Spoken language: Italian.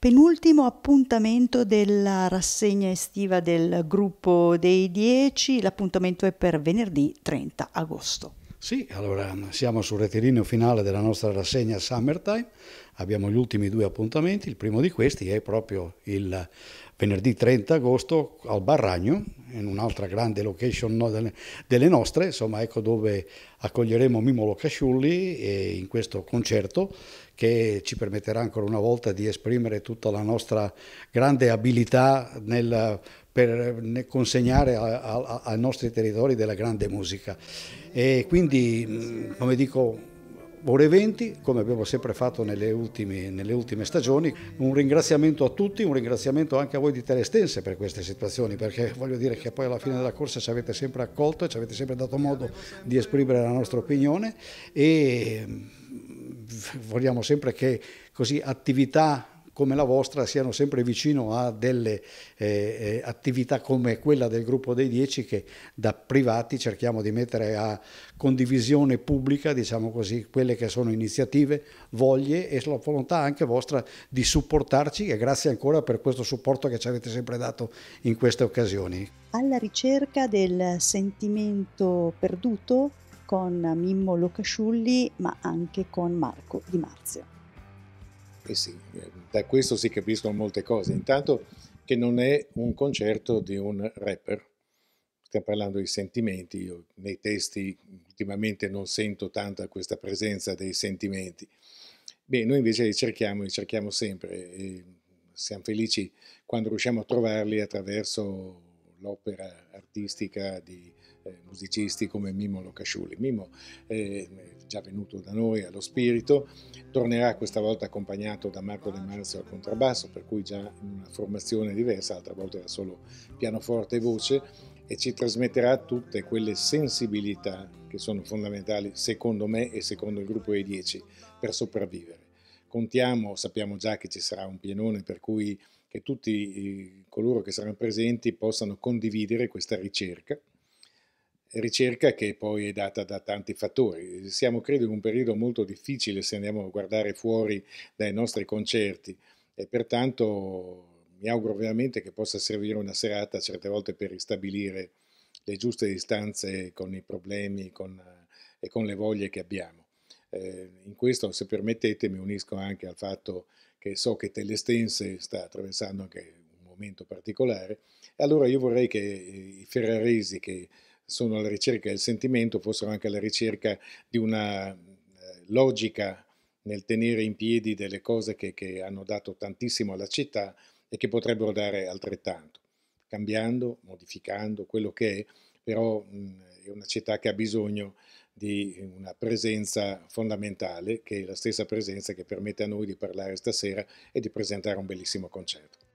penultimo appuntamento della rassegna estiva del gruppo dei 10, l'appuntamento è per venerdì 30 agosto. Sì, allora siamo sul rettilineo finale della nostra rassegna Summertime, abbiamo gli ultimi due appuntamenti, il primo di questi è proprio il venerdì 30 agosto al Barragno, in un'altra grande location no, delle, delle, nostre, insomma ecco dove accoglieremo Mimo Locasciulli in questo concerto che ci permetterà ancora una volta di esprimere tutta la nostra grande abilità nel, per consegnare a, a, ai nostri territori della grande musica. E quindi, come dico, ore 20, come abbiamo sempre fatto nelle ultime, nelle ultime, stagioni. Un ringraziamento a tutti, un ringraziamento anche a voi di Telestense per queste situazioni, perché voglio dire che poi alla fine della corsa ci avete sempre accolto e ci avete sempre dato modo di esprimere la nostra opinione e mm, vogliamo sempre che così attività come la vostra siano sempre vicino a delle eh, eh, attività come quella del gruppo dei dieci che da privati cerchiamo di mettere a condivisione pubblica, diciamo così, quelle che sono iniziative, voglie e la volontà anche vostra di supportarci e grazie ancora per questo supporto che ci avete sempre dato in queste occasioni. Alla ricerca del sentimento perduto con Mimmo Locasciulli ma anche con Marco Di Marzio eh sì, eh, da questo si capiscono molte cose. Intanto che non è un concerto di un rapper, stiamo parlando di sentimenti, io nei testi ultimamente non sento tanta questa presenza dei sentimenti. Beh, noi invece li cerchiamo, li cerchiamo sempre e siamo felici quando riusciamo a trovarli attraverso l'opera artistica di eh, musicisti come Mimo Locasciuli. Mimo eh, è già venuto da noi allo Spirito, tornerà questa volta accompagnato da Marco De Marzio al contrabbasso, per cui già in una formazione diversa, l'altra volta era solo pianoforte e voce, e ci trasmetterà tutte quelle sensibilità che sono fondamentali secondo me e secondo il gruppo dei 10 per sopravvivere contiamo, sappiamo già che ci sarà un pienone per cui che tutti coloro che saranno presenti possano condividere questa ricerca, ricerca che poi è data da tanti fattori. Siamo credo in un periodo molto difficile se andiamo a guardare fuori dai nostri concerti e pertanto mi auguro veramente che possa servire una serata certe volte per ristabilire le giuste distanze con i problemi con, e con le voglie che abbiamo. Eh, in questo, se permettete, mi unisco anche al fatto che so che Telestense sta attraversando anche un momento particolare, E allora io vorrei che eh, i ferraresi che sono alla ricerca del sentimento fossero anche alla ricerca di una eh, logica nel tenere in piedi delle cose che, che hanno dato tantissimo alla città e che potrebbero dare altrettanto, cambiando, modificando quello che è, però mh, è una città che ha bisogno di una presenza fondamentale, che è la stessa presenza che permette a noi di parlare stasera e di presentare un bellissimo concerto.